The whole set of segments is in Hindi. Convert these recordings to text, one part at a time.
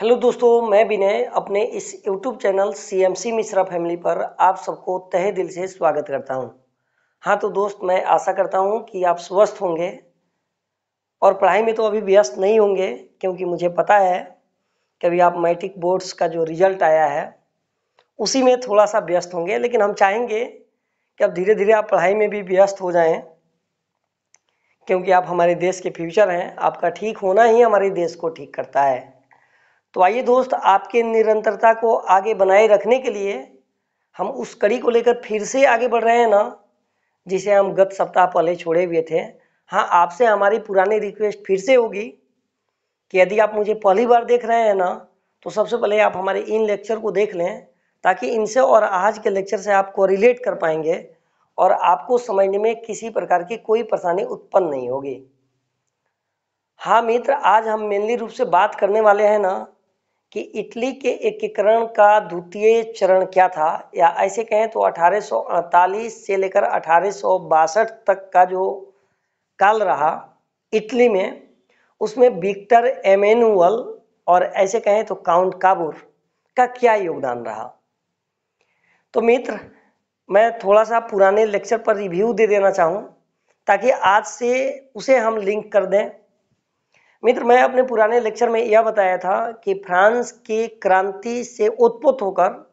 हेलो दोस्तों मैं विनय अपने इस YouTube channel C M C Mishra family पर आप सबको तहे दिल से स्वागत करता हूं हाँ तो दोस्त मैं आशा करता हूं कि आप स्वस्थ होंगे और पढ़ाई में तो अभी व्यस्त नहीं होंगे क्योंकि मुझे पता है कि अभी आप मैट्रिक बोर्ड्स का जो रिजल्ट आया है उसी में थोड़ा सा व्यस्त होंगे लेकिन हम चाहेंगे कि अब धीरे धीरे आप पढ़ाई में भी व्यस्त हो जाएं क्योंकि आप हमारे देश के फ्यूचर हैं आपका ठीक होना ही हमारे देश को ठीक करता है तो आइए दोस्त आपके निरंतरता को आगे बनाए रखने के लिए हम उस कड़ी को लेकर फिर से आगे बढ़ रहे हैं ना जिसे हम गत सप्ताह पहले छोड़े हुए थे हाँ आपसे हमारी पुरानी रिक्वेस्ट फिर से होगी कि यदि आप मुझे पहली बार देख रहे हैं ना तो सबसे पहले आप हमारे इन लेक्चर को देख लें ताकि इनसे और आज के लेक्चर से आप कोरिलेट कर पाएंगे और आपको समझने में किसी प्रकार की कोई परेशानी उत्पन्न नहीं होगी हाँ मित्र आज हम मेनली रूप से बात करने वाले हैं ना कि इटली के एकीकरण का द्वितीय चरण क्या था या ऐसे कहें तो 1848 से लेकर अठारह तक का जो काल रहा इटली में उसमें विक्टर एमेनुअल और ऐसे कहें तो काउंट काबुर का क्या योगदान रहा तो मित्र मैं थोड़ा सा पुराने लेक्चर पर रिव्यू दे देना चाहूँ ताकि आज से उसे हम लिंक कर दें मित्र मैं अपने पुराने लेक्चर में यह बताया था कि फ्रांस की क्रांति से उत्पुत होकर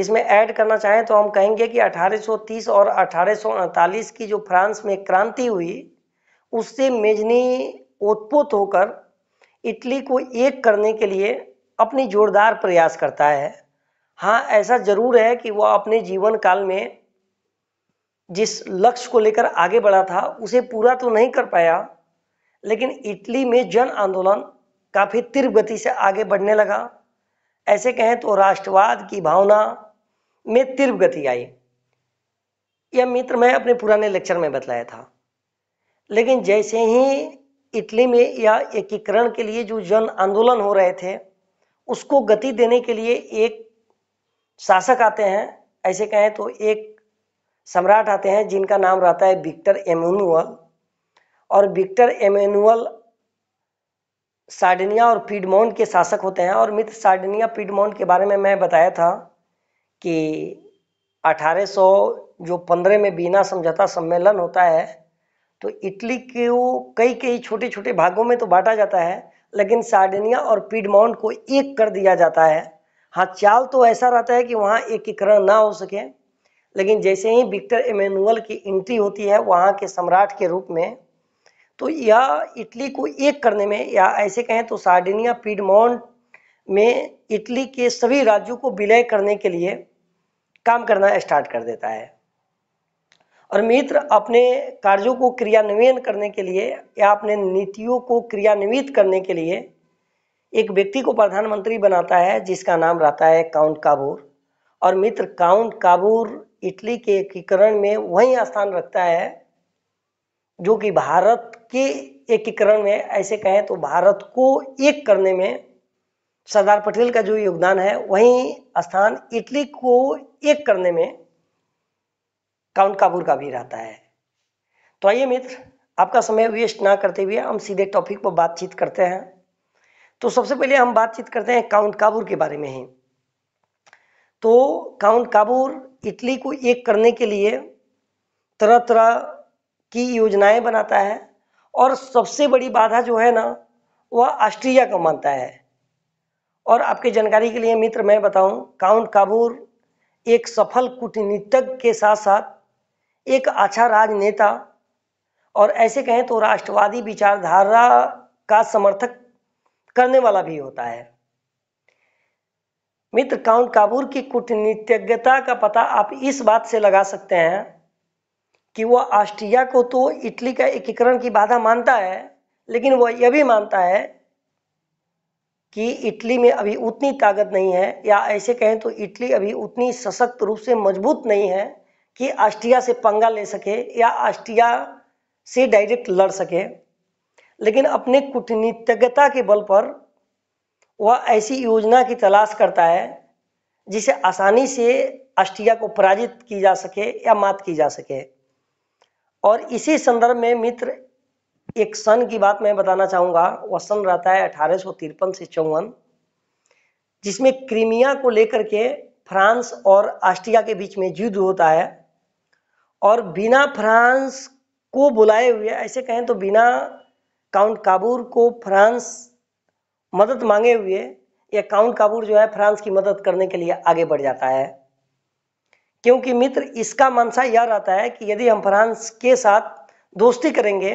इसमें ऐड करना चाहें तो हम कहेंगे कि 1830 और अठारह की जो फ्रांस में क्रांति हुई उससे मेजनी उत्पुत होकर इटली को एक करने के लिए अपनी जोरदार प्रयास करता है हाँ ऐसा जरूर है कि वह अपने जीवन काल में जिस लक्ष्य को लेकर आगे बढ़ा था उसे पूरा तो नहीं कर पाया लेकिन इटली में जन आंदोलन काफ़ी तीव्र गति से आगे बढ़ने लगा ऐसे कहें तो राष्ट्रवाद की भावना में तीव्र गति आई यह मित्र मैं अपने पुराने लेक्चर में बतलाया था लेकिन जैसे ही इटली में यह एकीकरण के लिए जो जन आंदोलन हो रहे थे उसको गति देने के लिए एक शासक आते हैं ऐसे कहें तो एक सम्राट आते हैं जिनका नाम रहता है विक्टर एमुनुअल और विक्टर एमेनुअल सार्डिनिया और पीडमोंट के शासक होते हैं और मित्र सार्डिनिया पीडमोंट के बारे में मैं बताया था कि 1800 जो पंद्रह में बीना समझौता सम्मेलन होता है तो इटली को कई कई छोटे छोटे भागों में तो बांटा जाता है लेकिन सार्डिनिया और पीडमाउंट को एक कर दिया जाता है हाँ चाल तो ऐसा रहता है कि वहाँ एकीकरण ना हो सके लेकिन जैसे ही विक्टर इमेनुअल की एंट्री होती है वहाँ के सम्राट के रूप में तो यह इटली को एक करने में या ऐसे कहें तो सार्डिनिया पीडमोंट में इटली के सभी राज्यों को विलय करने के लिए काम करना स्टार्ट कर देता है और मित्र अपने कार्यों को क्रियान्वयन करने के लिए या अपने नीतियों को क्रियान्वित करने के लिए एक व्यक्ति को प्रधानमंत्री बनाता है जिसका नाम रहता है काउंट काबूर और मित्र काउंट काबूर इटली के एकीकरण में वही स्थान रखता है जो कि भारत के एकीकरण में ऐसे कहें तो भारत को एक करने में सरदार पटेल का जो योगदान है वही स्थान इटली को एक करने में काउंट काबूर का भी रहता है तो आइए मित्र आपका समय वेस्ट ना करते हुए हम सीधे टॉपिक पर बातचीत करते हैं तो सबसे पहले हम बातचीत करते हैं काउंट काबूर के बारे में ही तो काउंट काबूर इटली को एक करने के लिए तरह तरह की योजनाएं बनाता है और सबसे बड़ी बाधा जो है ना वह ऑस्ट्रिया का मानता है और आपके जानकारी के लिए मित्र मैं बताऊं काउंट काबूर एक सफल कूटनीतिज्ञ के साथ साथ एक अच्छा राजनेता और ऐसे कहें तो राष्ट्रवादी विचारधारा का समर्थक करने वाला भी होता है मित्र काउंट काबूर की कूटनीतिज्ञता का पता आप इस बात से लगा सकते हैं कि वह ऑस्ट्रिया को तो इटली का एकीकरण की बाधा मानता है लेकिन वह यह भी मानता है कि इटली में अभी उतनी ताकत नहीं है या ऐसे कहें तो इटली अभी उतनी सशक्त रूप से मजबूत नहीं है कि ऑस्ट्रिया से पंगा ले सके या ऑस्ट्रिया से डायरेक्ट लड़ सके लेकिन अपने कूटनीतिज्ञता के बल पर वह ऐसी योजना की तलाश करता है जिसे आसानी से ऑस्ट्रिया को पराजित की जा सके या मात की जा सके और इसी संदर्भ में मित्र एक सन की बात मैं बताना चाहूँगा वह सन रहता है अठारह से चौवन जिसमें क्रीमिया को लेकर के फ्रांस और ऑस्ट्रिया के बीच में युद्ध होता है और बिना फ्रांस को बुलाए हुए ऐसे कहें तो बिना काउंट काबूर को फ्रांस मदद मांगे हुए या काउंट काबूर जो है फ्रांस की मदद करने के लिए आगे बढ़ जाता है क्योंकि मित्र इसका मनसा यह रहता है कि यदि हम फ्रांस के साथ दोस्ती करेंगे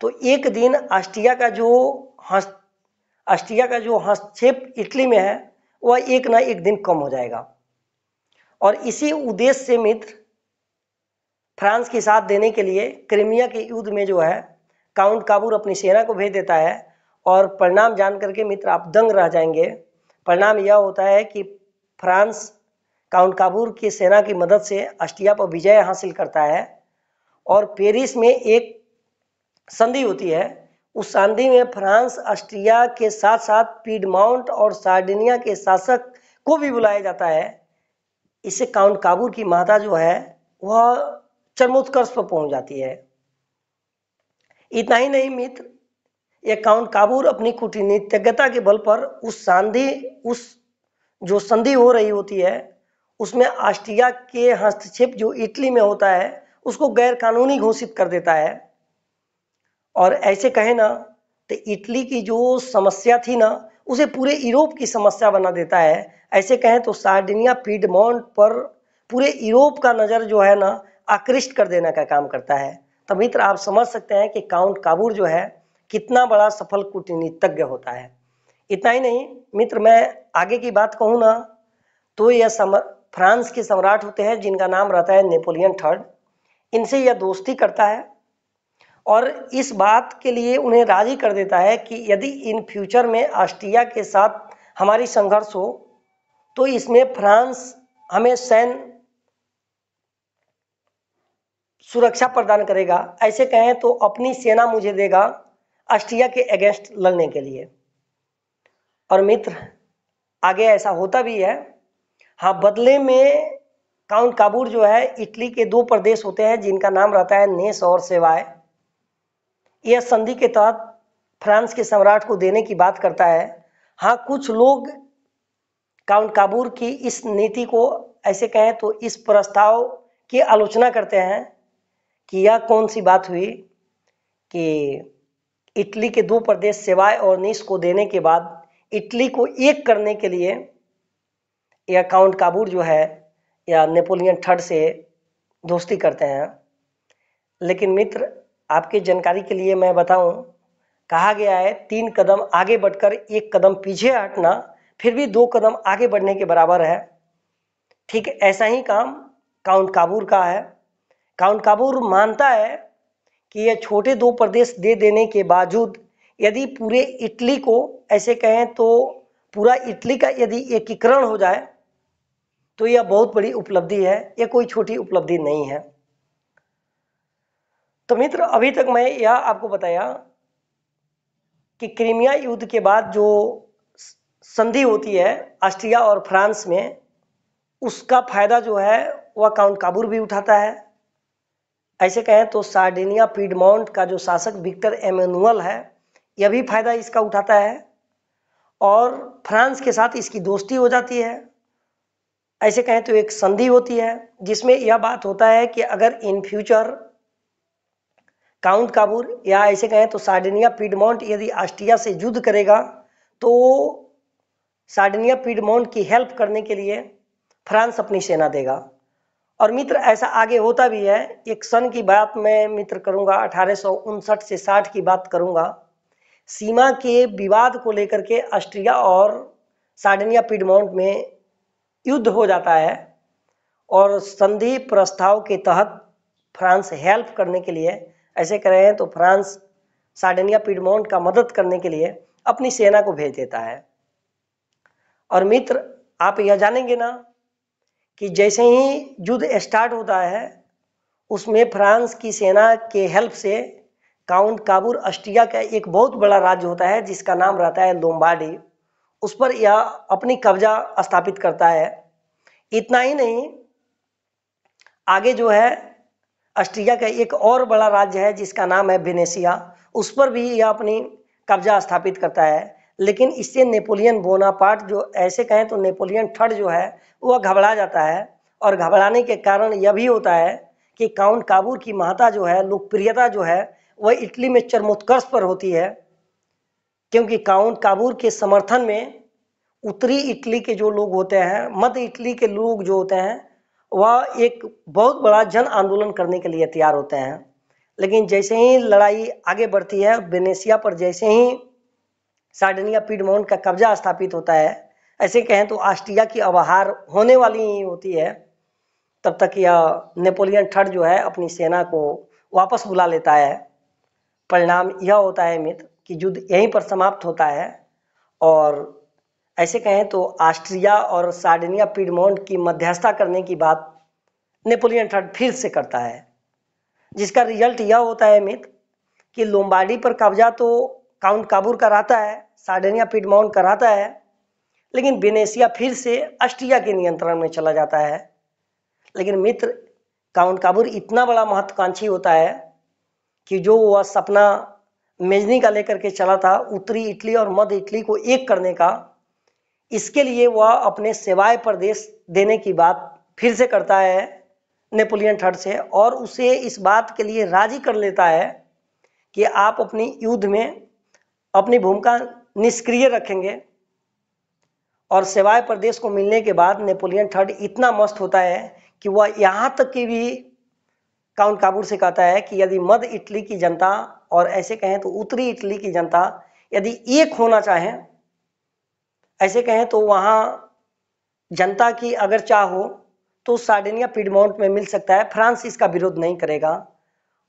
तो एक दिन ऑस्ट्रिया का जो ऑस्ट्रिया का जो हस्तक्षेप इटली में है वह एक ना एक दिन कम हो जाएगा और इसी उद्देश्य से मित्र फ्रांस की साथ देने के लिए क्रीमिया के युद्ध में जो है काउंट काबूर अपनी सेना को भेज देता है और परिणाम जान करके मित्र आप दंग रह जाएंगे परिणाम यह होता है कि फ्रांस काउंट काबूर की सेना की मदद से अस्टिया पर विजय हासिल करता है और पेरिस में एक संधि होती है उस संधि में फ्रांस ऑस्ट्रिया के साथ साथ पीडमाउंट और सार्डिनिया के शासक को भी बुलाया जाता है इससे काउंट काबूर की माता जो है वह चरमोत्कर्ष पर पहुंच जाती है इतना ही नहीं मित्र ये काउंट काबूर अपनी कूटनीतिज्ञता के बल पर उस संधि उस जो संधि हो रही होती है उसमें आस्ट्रिया के हस्तक्षेप जो इटली में होता है उसको गैर कानूनी घोषित कर देता है और ऐसे कहे ना तो इटली की जो समस्या थी ना उसे पूरे यूरोप की समस्या बना देता है ऐसे कहें तो सार्डिनिया पीडमोंट पर पूरे यूरोप का नज़र जो है ना आकृष्ट कर देने का काम करता है तो मित्र आप समझ सकते हैं कि काउंट काबूर जो है कितना बड़ा सफल कूटनीतिज्ञ होता है इतना ही नहीं मित्र मैं आगे की बात कहूँ ना तो यह समझ फ्रांस के सम्राट होते हैं जिनका नाम रहता है नेपोलियन थर्ड इनसे यह दोस्ती करता है और इस बात के लिए उन्हें राजी कर देता है कि यदि इन फ्यूचर में ऑस्ट्रिया के साथ हमारी संघर्ष हो तो इसमें फ्रांस हमें सैन्य सुरक्षा प्रदान करेगा ऐसे कहें तो अपनी सेना मुझे देगा ऑस्ट्रिया के अगेंस्ट लड़ने के लिए और मित्र आगे ऐसा होता भी है हाँ बदले में काउंट काबूर जो है इटली के दो प्रदेश होते हैं जिनका नाम रहता है नेस और सेवाए यह संधि के तहत फ्रांस के सम्राट को देने की बात करता है हाँ कुछ लोग काउंट काबूर की इस नीति को ऐसे कहें तो इस प्रस्ताव की आलोचना करते हैं कि यह कौन सी बात हुई कि इटली के दो प्रदेश सेवाए और नीस को देने के बाद इटली को एक करने के लिए या काउंट काबूर जो है या नेपोलियन थर्ड से दोस्ती करते हैं लेकिन मित्र आपकी जानकारी के लिए मैं बताऊं कहा गया है तीन कदम आगे बढ़कर एक कदम पीछे हटना फिर भी दो कदम आगे बढ़ने के बराबर है ठीक ऐसा ही काम काउंट काबूर का है काउंट काबूर मानता है कि यह छोटे दो प्रदेश दे देने के बावजूद यदि पूरे इटली को ऐसे कहें तो पूरा इटली का यदि एकीकरण हो जाए तो यह बहुत बड़ी उपलब्धि है यह कोई छोटी उपलब्धि नहीं है तो मित्र अभी तक मैं यह आपको बताया कि क्रीमिया युद्ध के बाद जो संधि होती है ऑस्ट्रिया और फ्रांस में उसका फायदा जो है वह काउंट काबूर भी उठाता है ऐसे कहें तो सार्डिनिया पीडमाउंट का जो शासक विक्टर एमेनुअल है यह भी फायदा इसका उठाता है और फ्रांस के साथ इसकी दोस्ती हो जाती है ऐसे कहें तो एक संधि होती है जिसमें यह बात होता है कि अगर इन फ्यूचर काउंट काबूर या ऐसे कहें तो साडनिया पीडमोंट यदि ऑस्ट्रिया से युद्ध करेगा तो साडनिया पीडमोंट की हेल्प करने के लिए फ्रांस अपनी सेना देगा और मित्र ऐसा आगे होता भी है एक सन की बात मैं मित्र करूंगा अठारह से 60 की बात करूंगा सीमा के विवाद को लेकर के ऑस्ट्रिया और साडनिया पीडमोंट में युद्ध हो जाता है और संधि प्रस्ताव के तहत फ्रांस हेल्प करने के लिए ऐसे कर रहे हैं तो फ्रांस साडनिया पिडमोंट का मदद करने के लिए अपनी सेना को भेज देता है और मित्र आप यह जानेंगे ना कि जैसे ही युद्ध स्टार्ट होता है उसमें फ्रांस की सेना के हेल्प से काउंट काबूर अस्टिया का एक बहुत बड़ा राज्य होता है जिसका नाम रहता है लोम्बाडी उस पर यह अपनी कब्जा स्थापित करता है इतना ही नहीं आगे जो है ऑस्ट्रिया का एक और बड़ा राज्य है जिसका नाम है वेनेसिया उस पर भी यह अपनी कब्जा स्थापित करता है लेकिन इससे नेपोलियन बोनापार्ट जो ऐसे कहें तो नेपोलियन थर्ड जो है वह घबरा जाता है और घबराने के कारण यह भी होता है कि काउंट काबूर की महता जो है लोकप्रियता जो है वह इटली में चरमोत्कर्ष पर होती है क्योंकि काउंट काबूर के समर्थन में उत्तरी इटली के जो लोग होते हैं मध्य इटली के लोग जो होते हैं वह एक बहुत बड़ा जन आंदोलन करने के लिए तैयार होते हैं लेकिन जैसे ही लड़ाई आगे बढ़ती है बेनेसिया पर जैसे ही साडनिया पीडमोन्ट का कब्जा स्थापित होता है ऐसे कहें तो आस्ट्रिया की अवहार होने वाली ही होती है तब तक यह नेपोलियन थर्ड जो है अपनी सेना को वापस बुला लेता है परिणाम यह होता है मित्र कि युद्ध यहीं पर समाप्त होता है और ऐसे कहें तो ऑस्ट्रिया और सार्डिनिया पीडमोंट की मध्यस्थता करने की बात नेपोलियन थर्ड फिर से करता है जिसका रिजल्ट यह होता है मित्र कि लोम्बाडी पर कब्जा तो काउंट काबूर कराता है साडनिया पीडमाउंट कराता है लेकिन बेनेसिया फिर से ऑस्ट्रिया के नियंत्रण में चला जाता है लेकिन मित्र काउंट काबूर इतना बड़ा महत्वाकांक्षी होता है कि जो वह सपना मेजनी का लेकर के चला था उत्तरी इटली और मध्य इटली को एक करने का इसके लिए वह अपने सेवाए प्रदेश देने की बात फिर से करता है नेपोलियन थर्ड से और उसे इस बात के लिए राजी कर लेता है कि आप अपनी युद्ध में अपनी भूमिका निष्क्रिय रखेंगे और सेवाए प्रदेश को मिलने के बाद नेपोलियन थर्ड इतना मस्त होता है कि वह यहाँ तक कि भी काउंट काबूर से कहता है कि यदि मध्य इटली की जनता और ऐसे कहें तो उत्तरी इटली की जनता यदि एक होना चाहे ऐसे कहें तो वहां जनता की अगर चाह हो तो साडेनिया पिडमाउंट में मिल सकता है फ्रांस इसका विरोध नहीं करेगा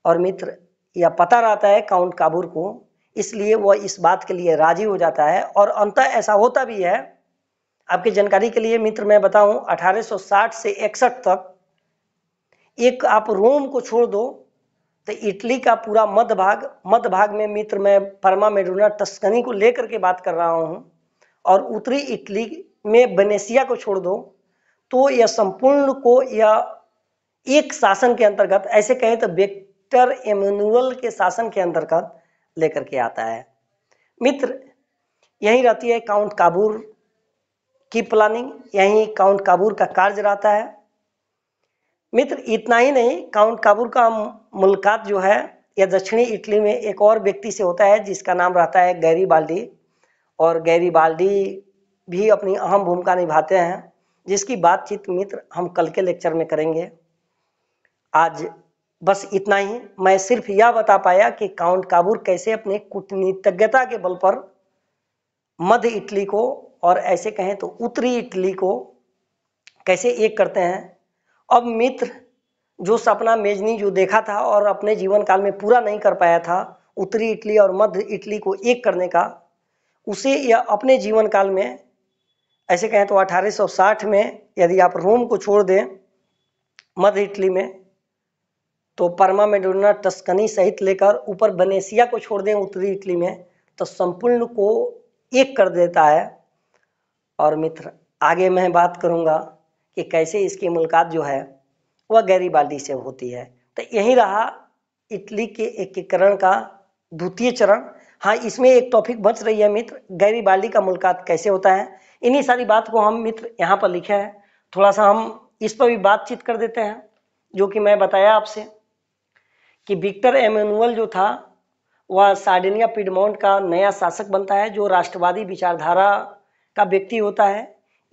और मित्र यह पता रहता है काउंट काबूर को इसलिए वह इस बात के लिए राजी हो जाता है और अंत ऐसा होता भी है आपकी जानकारी के लिए मित्र मैं बताऊं 1860 से इकसठ तक एक आप रोम को छोड़ दो तो इटली का पूरा मध्य भाग मध्य भाग में मित्र मैं फर्मा मेडोना टस्कनी को लेकर के बात कर रहा हूँ और उत्तरी इटली में वेनेसिया को छोड़ दो तो यह संपूर्ण को यह एक शासन के अंतर्गत ऐसे कहें तो वेक्टर एम्यूनुअल के शासन के अंतर्गत लेकर के आता है मित्र यहीं रहती है काउंट काबूर की प्लानिंग यहीं काउंट काबूर का कार्य रहता है मित्र इतना ही नहीं काउंट काबूर का मुलाकात जो है यह दक्षिणी इटली में एक और व्यक्ति से होता है जिसका नाम रहता है गैरी बाल्डी और गैरी बाल्डी भी अपनी अहम भूमिका निभाते हैं जिसकी बातचीत मित्र हम कल के लेक्चर में करेंगे आज बस इतना ही मैं सिर्फ यह बता पाया कि काउंट काबूर कैसे अपने कूटनीतज्ञता के बल पर मध्य इटली को और ऐसे कहें तो उत्तरी इटली को कैसे एक करते हैं अब मित्र जो सपना मेजनी जो देखा था और अपने जीवन काल में पूरा नहीं कर पाया था उत्तरी इटली और मध्य इटली को एक करने का उसे या अपने जीवन काल में ऐसे कहें तो 1860 में यदि आप रोम को छोड़ दें मध्य इटली में तो परमा मेडोना टस्कनी सहित लेकर ऊपर बनेसिया को छोड़ दें उत्तरी इटली में तो संपूर्ण को एक कर देता है और मित्र आगे मैं बात करूंगा कि कैसे इसकी मुलाकात जो है वह गैरीबाल्डी से होती है तो यही रहा इटली के एकीकरण का द्वितीय चरण हाँ इसमें एक टॉपिक बच रही है मित्र गैरीबाल्डी का मुलाकात कैसे होता है इन्हीं सारी बात को हम मित्र यहाँ पर लिखे हैं थोड़ा सा हम इस पर भी बातचीत कर देते हैं जो कि मैं बताया आपसे कि विक्टर एमेनुअल जो था वह साडेनिया पिडमोंट का नया शासक बनता है जो राष्ट्रवादी विचारधारा का व्यक्ति होता है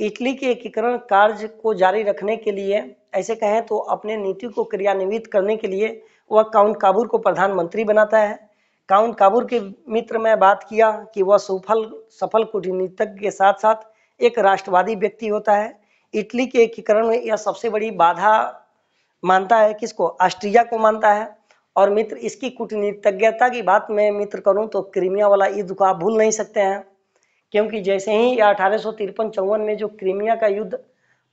इटली के एकीकरण कार्य को जारी रखने के लिए ऐसे कहें तो अपने नीति को क्रियान्वित करने के लिए वह काउंट काबूर को प्रधानमंत्री बनाता है काउंट काबूर के मित्र में बात किया कि वह सफल सफल कूटनीतिज्ञ के साथ साथ एक राष्ट्रवादी व्यक्ति होता है इटली के एकीकरण में यह सबसे बड़ी बाधा मानता है किसको ऑस्ट्रिया को मानता है और मित्र इसकी कूटनीतिज्ञता की बात मैं मित्र करूं तो क्रीमिया वाला युद्ध को आप भूल नहीं सकते हैं क्योंकि जैसे ही अठारह सौ तिरपन चौवन में जो क्रीमिया का युद्ध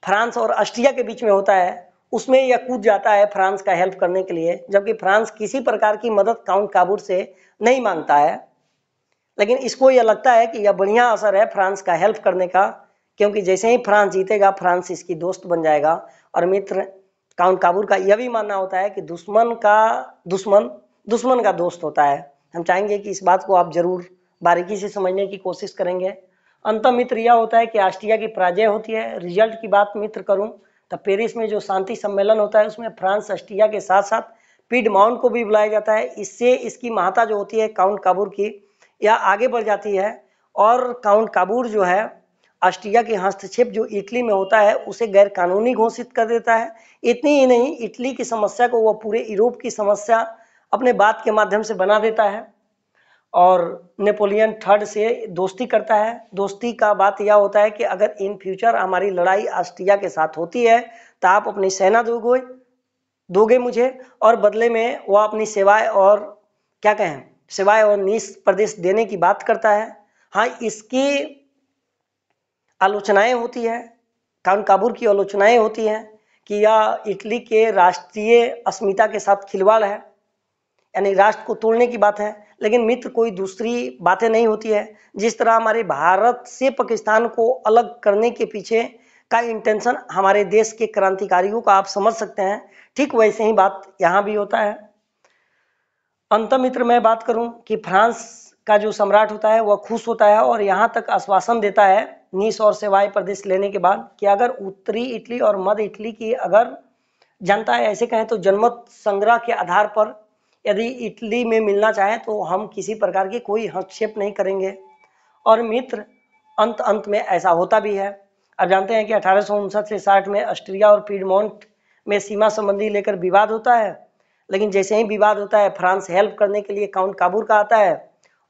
फ्रांस और ऑस्ट्रिया के बीच में होता है उसमें यह कूद जाता है फ्रांस का हेल्प करने के लिए जबकि फ्रांस किसी प्रकार की मदद काउंट काबूर से नहीं मांगता है लेकिन इसको यह लगता है कि यह बढ़िया असर है फ्रांस का हेल्प करने का क्योंकि जैसे ही फ्रांस जीतेगा फ्रांस इसकी दोस्त बन जाएगा और मित्र काउंट काबूर का यह भी मानना होता है कि दुश्मन का दुश्मन दुश्मन का दोस्त होता है हम चाहेंगे कि इस बात को आप जरूर बारीकी से समझने की कोशिश करेंगे अंत मित्र यह होता है कि ऑस्ट्रिया की पराजय होती है रिजल्ट की बात मित्र करूं तो पेरिस में जो शांति सम्मेलन होता है उसमें फ्रांस ऑस्ट्रिया के साथ साथ पीड माउंट को भी बुलाया जाता है इससे इसकी महता जो होती है काउंट काबूर की यह आगे बढ़ जाती है और काउंट काबूर जो है ऑस्ट्रिया के हस्तक्षेप जो इटली में होता है उसे गैरकानूनी घोषित कर देता है इतनी ही नहीं इटली की समस्या को वह पूरे यूरोप की समस्या अपने बात के माध्यम से बना देता है और नेपोलियन थर्ड से दोस्ती करता है दोस्ती का बात यह होता है कि अगर इन फ्यूचर हमारी लड़ाई ऑस्ट्रिया के साथ होती है तो आप अपनी सेना दोगे दोगे मुझे और बदले में वह अपनी सेवाएं और क्या कहें सेवाएं और नीस प्रदेश देने की बात करता है हाँ इसकी आलोचनाएं होती है कान काबूर की आलोचनाएं होती हैं कि यह इटली के राष्ट्रीय अस्मिता के साथ खिलवाड़ है यानी राष्ट्र को तोड़ने की बात है लेकिन मित्र कोई दूसरी बातें नहीं होती है जिस तरह हमारे भारत से पाकिस्तान को अलग करने के पीछे का इंटेंशन हमारे देश के क्रांतिकारियों का आप समझ सकते हैं ठीक वैसे ही बात यहाँ भी होता है अंत मित्र मैं बात करूं कि फ्रांस का जो सम्राट होता है वह खुश होता है और यहाँ तक आश्वासन देता है नीस और सेवाए प्रदेश लेने के बाद कि अगर उत्तरी इटली और मध्य इटली की अगर जनता ऐसे कहें तो जनमत संग्रह के आधार पर यदि इटली में मिलना चाहे तो हम किसी प्रकार की कोई हस्तक्षेप नहीं करेंगे और मित्र अंत अंत में ऐसा होता भी है अब जानते हैं कि अठारह से साठ में ऑस्ट्रिया और पीडमोंट में सीमा संबंधी लेकर विवाद होता है लेकिन जैसे ही विवाद होता है फ्रांस हेल्प करने के लिए काउंट काबूर का आता है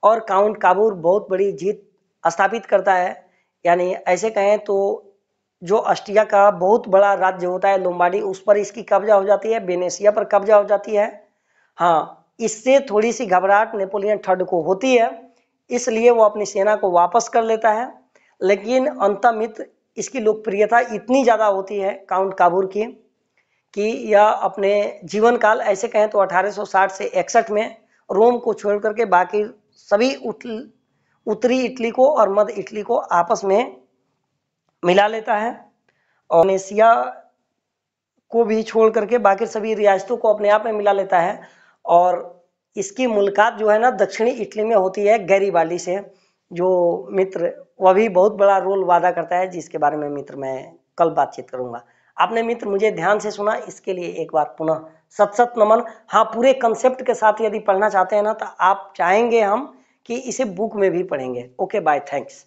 और काउंट काबूर बहुत बड़ी जीत स्थापित करता है यानी ऐसे कहें तो जो ऑस्ट्रिया का बहुत बड़ा राज्य होता है लोम्बाडी उस पर इसकी कब्जा हो जाती है बेनेसिया पर कब्जा हो जाती है हाँ इससे थोड़ी सी घबराहट नेपोलियन थर्ड को होती है इसलिए वो अपनी सेना को वापस कर लेता है लेकिन अंतमित इसकी लोकप्रियता इतनी ज़्यादा होती है काउंट काबूर की कि यह अपने जीवन काल ऐसे कहें तो 1860 से इकसठ में रोम को छोड़ करके बाकी सभी उत्तरी इटली को और मध्य इटली को आपस में मिला लेता है और एशिया को भी छोड़ करके बाकी सभी रियासतों को अपने आप में मिला लेता है और इसकी मुलाकात जो है ना दक्षिणी इटली में होती है गैरीबाली से जो मित्र वह भी बहुत बड़ा रोल वादा करता है जिसके बारे में मित्र मैं कल बातचीत करूंगा आपने मित्र मुझे ध्यान से सुना इसके लिए एक बार पुनः सत सत नमन हाँ पूरे कंसेप्ट के साथ यदि पढ़ना चाहते हैं ना तो आप चाहेंगे हम कि इसे बुक में भी पढ़ेंगे ओके बाय थैंक्स